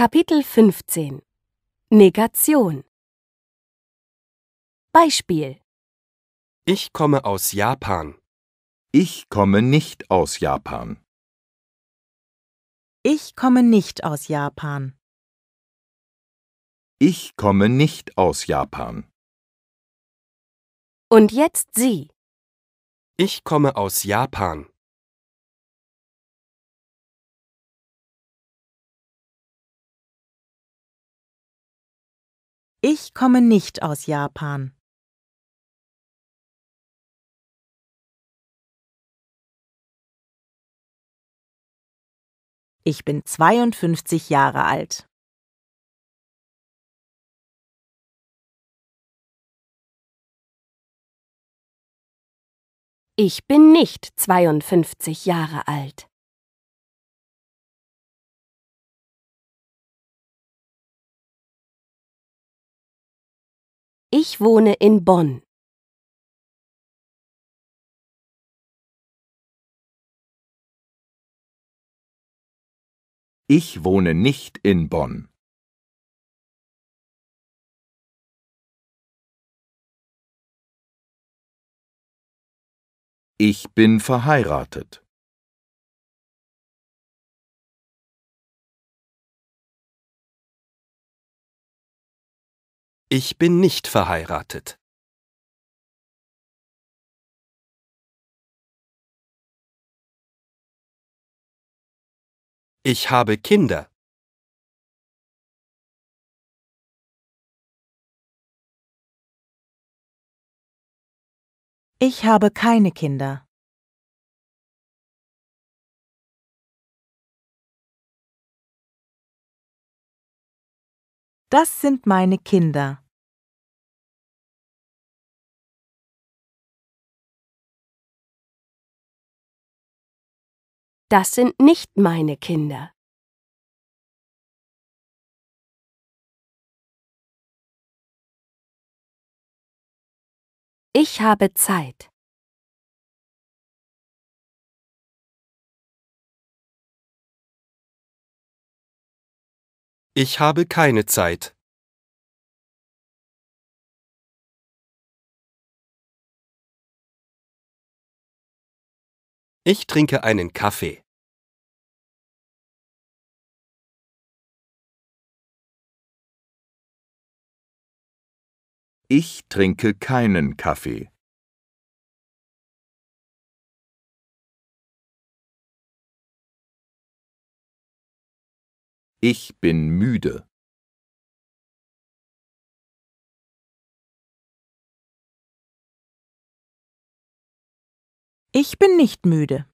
Kapitel 15 Negation Beispiel Ich komme aus Japan. Ich komme nicht aus Japan. Ich komme nicht aus Japan. Ich komme nicht aus Japan. Und jetzt Sie. Ich komme aus Japan. Ich komme nicht aus Japan. Ich bin 52 Jahre alt. Ich bin nicht 52 Jahre alt. Ich wohne in Bonn. Ich wohne nicht in Bonn. Ich bin verheiratet. Ich bin nicht verheiratet. Ich habe Kinder. Ich habe keine Kinder. Das sind meine Kinder. Das sind nicht meine Kinder. Ich habe Zeit. Ich habe keine Zeit. Ich trinke einen Kaffee. Ich trinke keinen Kaffee. Ich bin müde. Ich bin nicht müde.